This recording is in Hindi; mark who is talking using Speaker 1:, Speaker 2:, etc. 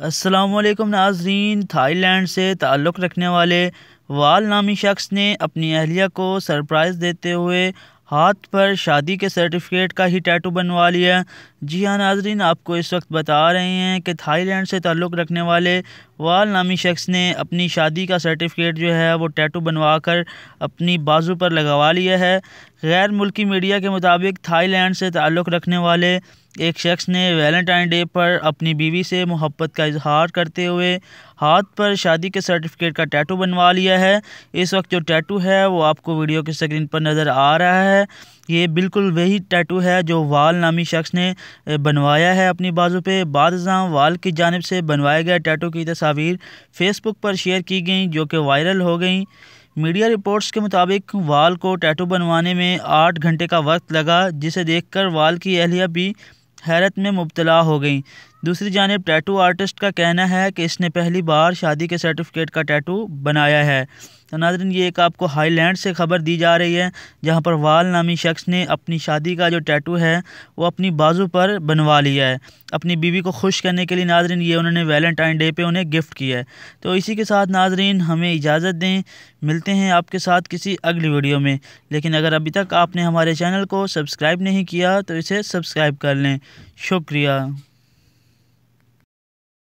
Speaker 1: असलकम नाजरीन थाईलैंड से ताल्लुक़ रखने वाले वाल नामी शख्स ने अपनी अहलिया को सरप्राइज़ देते हुए हाथ पर शादी के सर्टिफिकेट का ही टैटू बनवा लिया जी हाँ नाजरीन आपको इस वक्त बता रहे हैं कि थाईलैंड से ताल्लुक़ रखने वाले वाल नामी शख्स ने अपनी शादी का सर्टिफिकेट जो है वो टैटू बनवा कर अपनी बाजू पर लगवा लिया है गैर मुल्की मीडिया के मुताबिक थाईलैंड से ताल्लुक़ रखने वाले एक शख्स ने वैलेंटाइन डे पर अपनी बीवी से मोहब्बत का इजहार करते हुए हाथ पर शादी के सर्टिफिकेट का टैटू बनवा लिया है इस वक्त जो टैटू है वो आपको वीडियो के स्क्रीन पर नज़र आ रहा है ये बिल्कुल वही टैटू है जो वाल नामी शख्स ने बनवाया है अपनी बाजू पे बाद वाल की जानब से बनवाए गए टैटू की तस्वीर फेसबुक पर शेयर की गई जो कि वायरल हो गई मीडिया रिपोर्ट्स के मुताबिक वाल को टैटू बनवाने में आठ घंटे का वक्त लगा जिसे देखकर वाल की अहलिया भी हैरत में मुबतला हो गईं दूसरी जानब टैटू आर्टिस्ट का कहना है कि इसने पहली बार शादी के सर्टिफिकेट का टैटू बनाया है तो नाजरन ये एक आपको हाईलैंड से ख़बर दी जा रही है जहाँ पर वाल नामी शख्स ने अपनी शादी का जो टैटू है वो अपनी बाजू पर बनवा लिया है अपनी बीवी को खुश करने के लिए नाजरन ये उन्होंने वैलेंटाइन डे पे उन्हें गिफ्ट किया है तो इसी के साथ नाजरन हमें इजाज़त दें मिलते हैं आपके साथ किसी अगली वीडियो में लेकिन अगर अभी तक आपने हमारे चैनल को सब्सक्राइब नहीं किया तो इसे सब्सक्राइब कर लें शुक्रिया